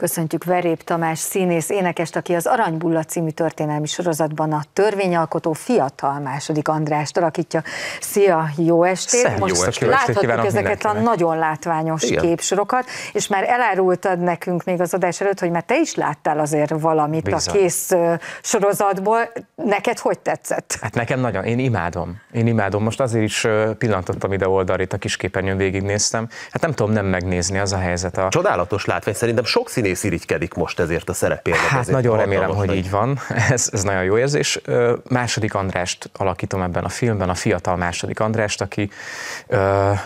Köszöntjük Verép Tamás színész énekest, aki az Aranybulla című történelmi sorozatban a törvényalkotó fiatal második Andrást alakítja. Szia, jó estét! Szem, Most jó estét. láthatjuk ezeket a nagyon látványos Igen. képsorokat, és már elárultad nekünk még az adás előtt, hogy már te is láttál azért valamit Bizony. a kész sorozatból. Neked hogy tetszett? Hát nekem nagyon, én imádom. Én imádom. Most azért is pillantottam ide oldalit, a kis képernyőn végignéztem. Hát nem tudom nem megnézni az a helyzet. A... Csodálatos látvány, szerintem sok színész színész irigykedik most ezért a szerepért. Hát nagyon remélem, hogy így van. Ez, ez nagyon jó érzés. második Andrást alakítom ebben a filmben, a fiatal második Andrást, aki,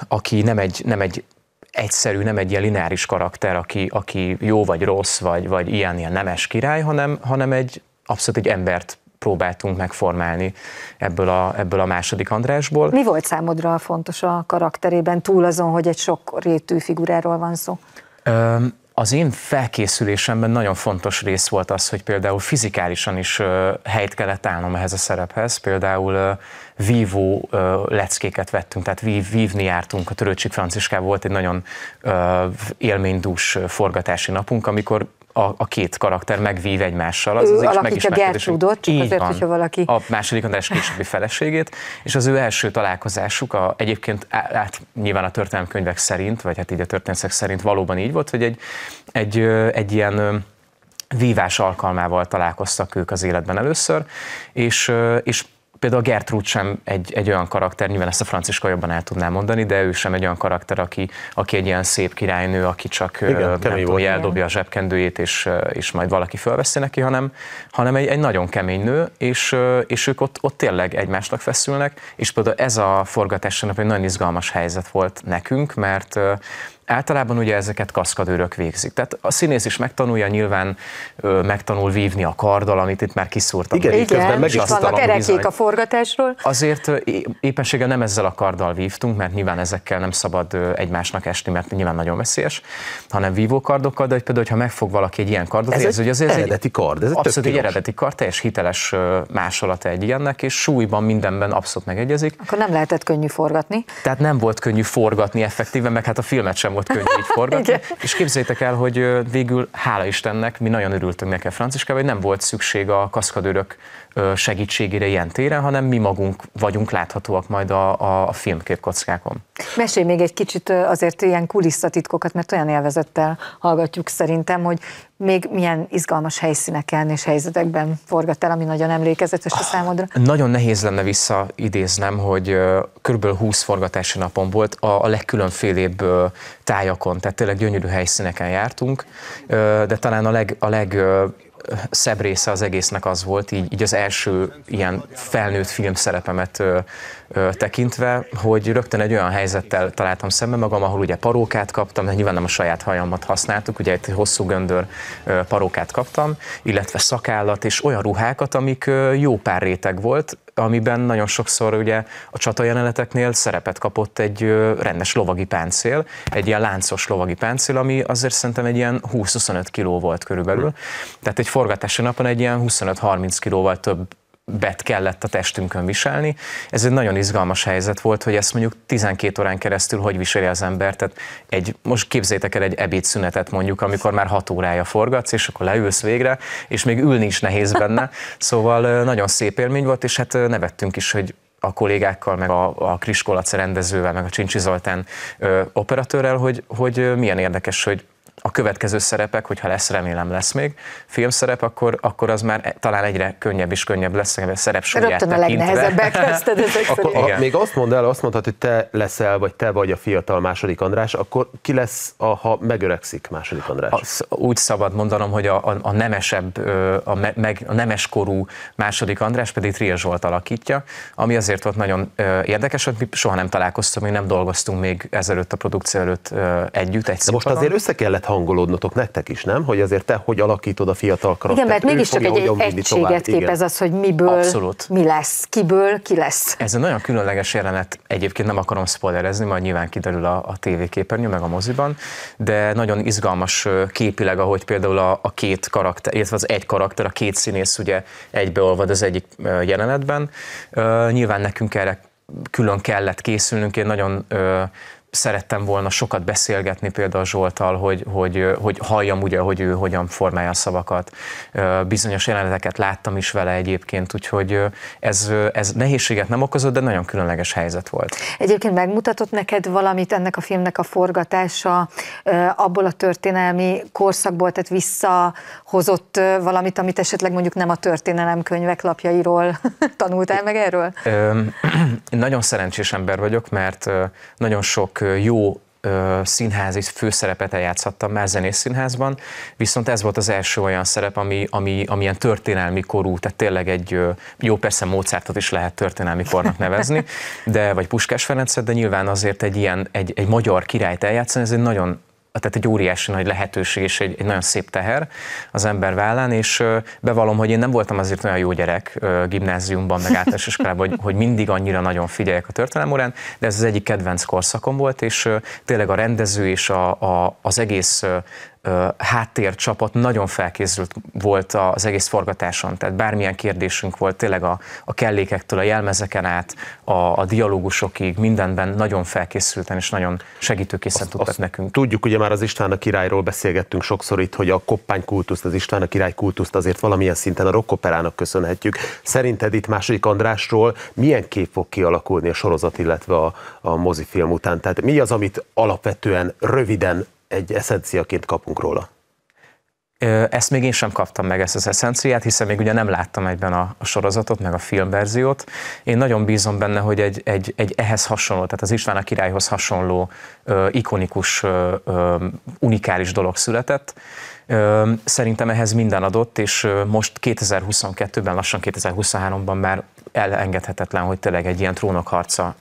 aki nem egy, nem egy egyszerű, nem egy ilyen lineáris karakter, aki, aki jó vagy rossz, vagy, vagy ilyen-ilyen nemes király, hanem, hanem egy abszolút egy embert próbáltunk megformálni ebből a, ebből a második Andrásból. Mi volt számodra fontos a karakterében, túl azon, hogy egy sok rétű figuráról van szó? Ö, az én felkészülésemben nagyon fontos rész volt az, hogy például fizikálisan is helyt kellett állnom ehhez a szerephez, például vívó leckéket vettünk, tehát vív, vívni jártunk, a Törőcsik Franciskával volt egy nagyon élménydús forgatási napunk, amikor a, a két karakter megvív egymással. Az ő az alakítja Gertrudot, csak Így azért, van. hogyha valaki... A második András későbbi feleségét, és az ő első találkozásuk, a, egyébként hát nyilván a történelmkönyvek szerint, vagy hát így a történetek szerint valóban így volt, hogy egy, egy, egy ilyen vívás alkalmával találkoztak ők az életben először, és, és Például Gertrude sem egy, egy olyan karakter, nyilván ezt a Franciska jobban el tudná mondani, de ő sem egy olyan karakter, aki, aki egy ilyen szép királynő, aki csak Igen, nem tudja, eldobja a zsebkendőjét, és, és majd valaki fölveszi neki, hanem, hanem egy, egy nagyon kemény nő, és, és ők ott, ott tényleg egymásnak feszülnek, és például ez a forgatás egy nagyon izgalmas helyzet volt nekünk, mert Általában ugye ezeket kaszkadőrök végzik. Tehát a színész is megtanulja, nyilván ö, megtanul vívni a karddal, amit itt már kiszúrtam. Igen, Igen közben meg is vannak erekék a forgatásról. Azért éppenséggel nem ezzel a karddal vívtunk, mert nyilván ezekkel nem szabad egymásnak esni, mert nyilván nagyon veszélyes, hanem vívókardokkal, de hogy például, ha megfog valaki egy ilyen kardot, ez, ez egy, azért eredeti egy, kard, ez egy abszolút egy eredeti kard, teljes hiteles másolata egy ilyennek, és súlyban mindenben abszolút megegyezik. Akkor nem lehetett könnyű forgatni. Tehát nem volt könnyű forgatni effektíven, meg hát a filmet sem nem volt könnyű így forgatni. Igen. És képzeljétek el, hogy végül, hála Istennek, mi nagyon örültünk neki a Franciskában, hogy nem volt szükség a kaszkadőrök segítségére ilyen téren, hanem mi magunk vagyunk láthatóak majd a, a, a filmképkockákon. Mesélj még egy kicsit azért ilyen kulisszatitkokat, mert olyan élvezettel hallgatjuk szerintem, hogy még milyen izgalmas helyszíneken és helyzetekben forgattál, ami nagyon emlékezetes a ah, számodra? Nagyon nehéz lenne visszaidéznem, hogy kb. 20 forgatási napon volt a, a legkülönfélébb tájakon, tehát tényleg gyönyörű helyszíneken jártunk, de talán a, leg, a leg szebb része az egésznek az volt, így, így az első ilyen felnőtt film szerepemet ö, ö, tekintve, hogy rögtön egy olyan helyzettel találtam szembe magam, ahol ugye parókát kaptam, de nyilván nem a saját hajamat használtuk, ugye egy hosszú göndör ö, parókát kaptam, illetve szakállat és olyan ruhákat, amik ö, jó pár réteg volt, amiben nagyon sokszor ugye a csata jeleneteknél szerepet kapott egy rendes lovagi páncél, egy ilyen láncos lovagi páncél, ami azért szerintem egy ilyen 20-25 kiló volt körülbelül. Tehát egy forgatási napon egy ilyen 25-30 kilóval több bet kellett a testünkön viselni. Ez egy nagyon izgalmas helyzet volt, hogy ezt mondjuk 12 órán keresztül hogy viseli az ember. Tehát egy, most képzétek el egy ebédszünetet mondjuk, amikor már 6 órája forgatsz, és akkor leülsz végre, és még ülni is nehéz benne. Szóval nagyon szép élmény volt, és hát nevettünk is, hogy a kollégákkal, meg a, a Kriskolac rendezővel, meg a Csincsi Zoltán ö, operatőrrel, hogy, hogy milyen érdekes, hogy a következő szerepek, hogyha lesz, remélem lesz még filmszerep, akkor, akkor az már talán egyre könnyebb és könnyebb lesz, mert szerep sorját Rögtön a legnehezebbek akkor, ha, Még azt mondd el, azt mondhatod, hogy te leszel, vagy te vagy a fiatal második András, akkor ki lesz, a, ha megöregszik második András? Az, úgy szabad mondanom, hogy a, a, a nemesebb, a, me, meg, a nemeskorú második András pedig Tria Zsolt alakítja, ami azért volt nagyon érdekes, hogy mi soha nem találkoztunk, mi nem dolgoztunk még ezelőtt a produkció előtt együtt egy De most azért össze kellett hangolódnotok nektek is, nem? Hogy azért te hogy alakítod a fiatal karaktert? Igen, mert mégiscsak egy, egy egységet képez az, hogy miből, Abszolút. mi lesz, kiből, ki lesz. Ez egy nagyon különleges jelenet, egyébként nem akarom spoilerezni, majd nyilván kiderül a, a tévéképernyő, meg a moziban, de nagyon izgalmas képileg, ahogy például a, a két karakter, illetve az egy karakter, a két színész ugye egybeolvad az egyik jelenetben. Nyilván nekünk erre külön kellett készülnünk, én nagyon szerettem volna sokat beszélgetni például Zsoltal, hogy, hogy, hogy halljam ugye, hogy ő hogyan formálja a szavakat. Bizonyos jeleneteket láttam is vele egyébként, úgyhogy ez, ez nehézséget nem okozott, de nagyon különleges helyzet volt. Egyébként megmutatott neked valamit ennek a filmnek a forgatása abból a történelmi korszakból, tehát visszahozott valamit, amit esetleg mondjuk nem a történelem könyvek lapjairól tanultál meg erről? Nagyon szerencsés ember vagyok, mert nagyon sok jó színházi főszerepet eljátszhattam már színházban, viszont ez volt az első olyan szerep, ami, ami, amilyen történelmi korú, tehát tényleg egy, jó persze Mozartot is lehet történelmi kornak nevezni, de vagy Puskás Ferencet, de nyilván azért egy ilyen, egy, egy magyar királyt eljátszani, ez egy nagyon tehát egy óriási nagy lehetőség és egy, egy nagyon szép teher az ember vállán, és bevalom, hogy én nem voltam azért olyan jó gyerek gimnáziumban, meg általános iskolában, hogy, hogy mindig annyira nagyon figyeljek a történelem órán, de ez az egyik kedvenc korszakom volt, és tényleg a rendező és a, a, az egész háttércsapat nagyon felkészült volt az egész forgatáson, tehát bármilyen kérdésünk volt, tényleg a, a kellékektől a jelmezeken át, a, a dialógusokig, mindenben nagyon felkészülten és nagyon segítőkészen tudtak azt nekünk. Tudjuk, ugye már az István a királyról beszélgettünk sokszor itt, hogy a koppány kultuszt, az István a király kultuszt azért valamilyen szinten a rokkoperának köszönhetjük. Szerinted itt második Andrásról milyen kép fog kialakulni a sorozat, illetve a, a mozifilm után? Tehát mi az, amit alapvetően röviden egy eszenciaként kapunk róla. Ezt még én sem kaptam meg, ezt az eszenciát, hiszen még ugye nem láttam egyben a, a sorozatot, meg a filmverziót. Én nagyon bízom benne, hogy egy, egy, egy ehhez hasonló, tehát az István a királyhoz hasonló, ö, ikonikus, ö, ö, unikális dolog született. Ö, szerintem ehhez minden adott, és most 2022-ben, lassan 2023-ban már elengedhetetlen, hogy tényleg egy ilyen trónokharca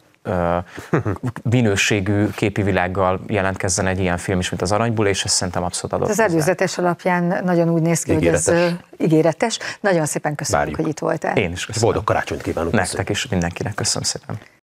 minőségű képi világgal jelentkezzen egy ilyen film is, mint az Aranyból, és ez szerintem abszolút adott. Ez az előzetes alapján nagyon úgy néz ki, ígéretes. hogy ez ígéretes. Nagyon szépen köszönjük, Várjuk. hogy itt voltál. Én is köszönöm. Boldog karácsonyt kívánok. Nektek is mindenkinek köszönöm szépen.